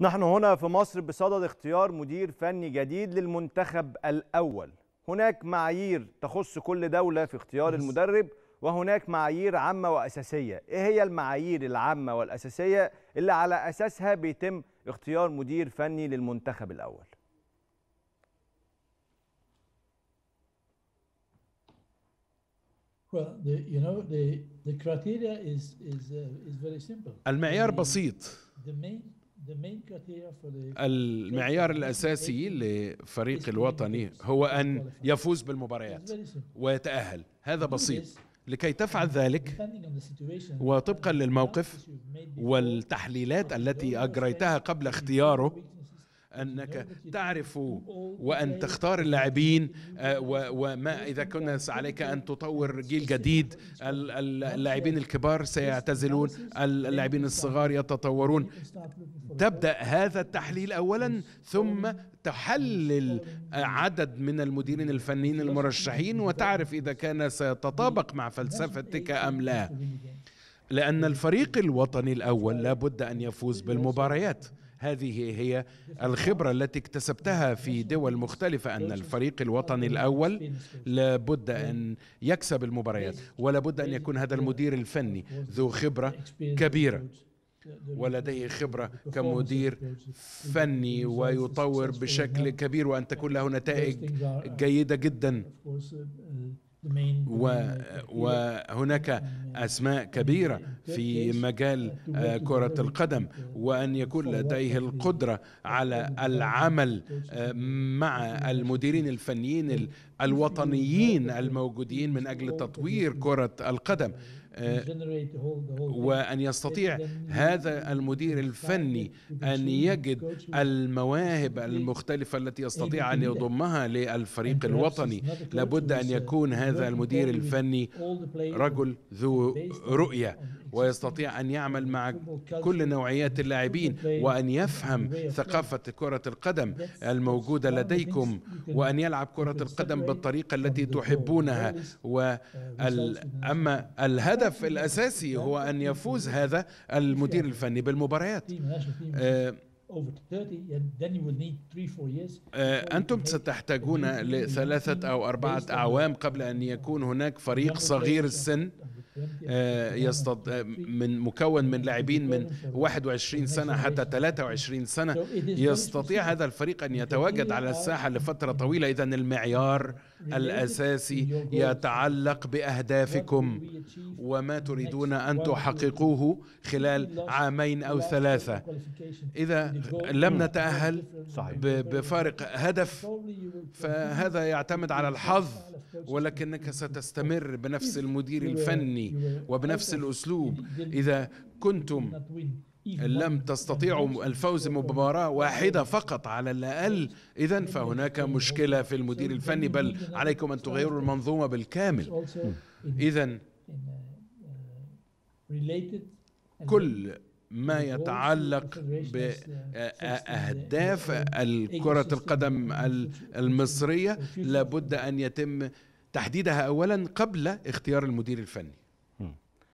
نحن هنا في مصر بصدد اختيار مدير فني جديد للمنتخب الأول هناك معايير تخص كل دولة في اختيار المدرب وهناك معايير عامة وأساسية إيه هي المعايير العامة والأساسية اللي على أساسها بيتم اختيار مدير فني للمنتخب الأول المعيار بسيط المعيار الأساسي لفريق الوطني هو أن يفوز بالمباريات ويتأهل هذا بسيط لكي تفعل ذلك وطبقا للموقف والتحليلات التي أجريتها قبل اختياره انك تعرف وان تختار اللاعبين آه، وما اذا كنا عليك ان تطور جيل جديد اللاعبين الكبار سيعتزلون اللاعبين الصغار يتطورون تبدا هذا التحليل اولا ثم تحلل عدد من المديرين الفنيين المرشحين وتعرف اذا كان سيتطابق مع فلسفتك ام لا لان الفريق الوطني الاول لابد ان يفوز بالمباريات هذه هي الخبرة التي اكتسبتها في دول مختلفة أن الفريق الوطني الأول لابد أن يكسب المباريات ولابد أن يكون هذا المدير الفني ذو خبرة كبيرة ولديه خبرة كمدير فني ويطور بشكل كبير وأن تكون له نتائج جيدة جدا وهناك uh, uh, أسماء كبيرة في مجال آه، كرة القدم وأن يكون لديه القدرة على العمل آه، مع المديرين الفنيين الوطنيين الموجودين من أجل تطوير كرة القدم آه، وأن يستطيع هذا المدير الفني أن يجد المواهب المختلفة التي يستطيع أن يضمها للفريق الوطني لابد أن يكون هذا المدير الفني رجل ذو رؤية ويستطيع أن يعمل مع كل نوعيات اللاعبين وأن يفهم ثقافة كرة القدم الموجودة لديكم وأن يلعب كرة القدم بالطريقة التي تحبونها أما الهدف الأساسي هو أن يفوز هذا المدير الفني بالمباريات آه، أنتم ستحتاجون لثلاثة أو أربعة أعوام قبل أن يكون هناك فريق صغير السن آه، يستط... آه، من مكون من لاعبين من 21 سنة حتى 23 سنة يستطيع هذا الفريق أن يتواجد على الساحة لفترة طويلة إذا المعيار الأساسي يتعلق بأهدافكم وما تريدون أن تحققوه خلال عامين أو ثلاثة إذا لم نتأهل بفارق هدف فهذا يعتمد على الحظ ولكنك ستستمر بنفس المدير الفني وبنفس الاسلوب اذا كنتم لم تستطيعوا الفوز بمباراة واحدة فقط على الأقل إذا فهناك مشكلة في المدير الفني بل عليكم أن تغيروا المنظومة بالكامل إذا uh, uh, كل ما يتعلق بأهداف آه، آه، كرة القدم المصرية لابد أن يتم تحديدها أولا قبل اختيار المدير الفني